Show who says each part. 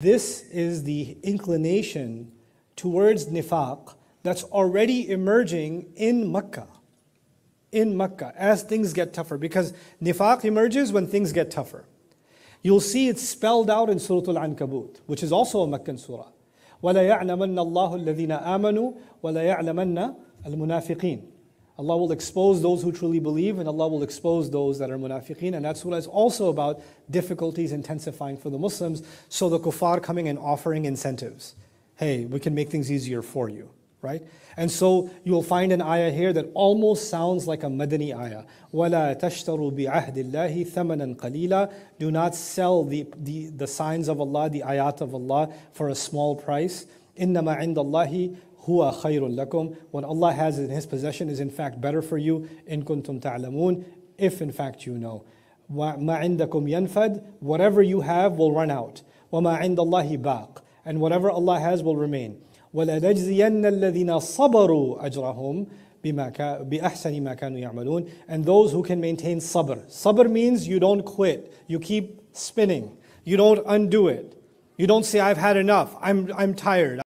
Speaker 1: This is the inclination towards nifaq that's already emerging in Mecca. In Mecca, as things get tougher, because nifaq emerges when things get tougher. You'll see it spelled out in Surah Al Ankabut, which is also a Meccan surah. وَلَيَعْلَمَنَّ اللَّهُ الَّذِينَ آمَنُوا وَلَيَعْلَمَنَّ الْمُنَافِقِينَ Allah will expose those who truly believe and Allah will expose those that are munafiqeen. And that's surah is also about difficulties intensifying for the Muslims. So the kuffar coming and offering incentives. Hey, we can make things easier for you, right? And so you'll find an ayah here that almost sounds like a Madani ayah. وَلَا تَشْتَرُوا بِعَهْدِ اللَّهِ ثَمَنًا قَلِيلًا Do not sell the, the, the signs of Allah, the ayat of Allah, for a small price. إِنَّمَا عِنْدَ اللَّهِ huwa khayrun lakum, what Allah has in His possession is in fact better for you, in kuntum ta'lamun, if in fact you know. وَمَا عِنْدَكُمْ يَنْفَدْ Whatever you have will run out. وَمَا عِنْدَ اللَّهِ بَاقٍ And whatever Allah has will remain. وَلَنَجْزِيَنَّ الَّذِينَ صَبَرُوا أَجْرَهُم بِأَحْسَنِ مَا كَانُوا يَعْمَلُونَ And those who can maintain sabr. Sabr means you don't quit. You keep spinning. You don't undo it. You don't say, I've had enough. I'm, I'm tired.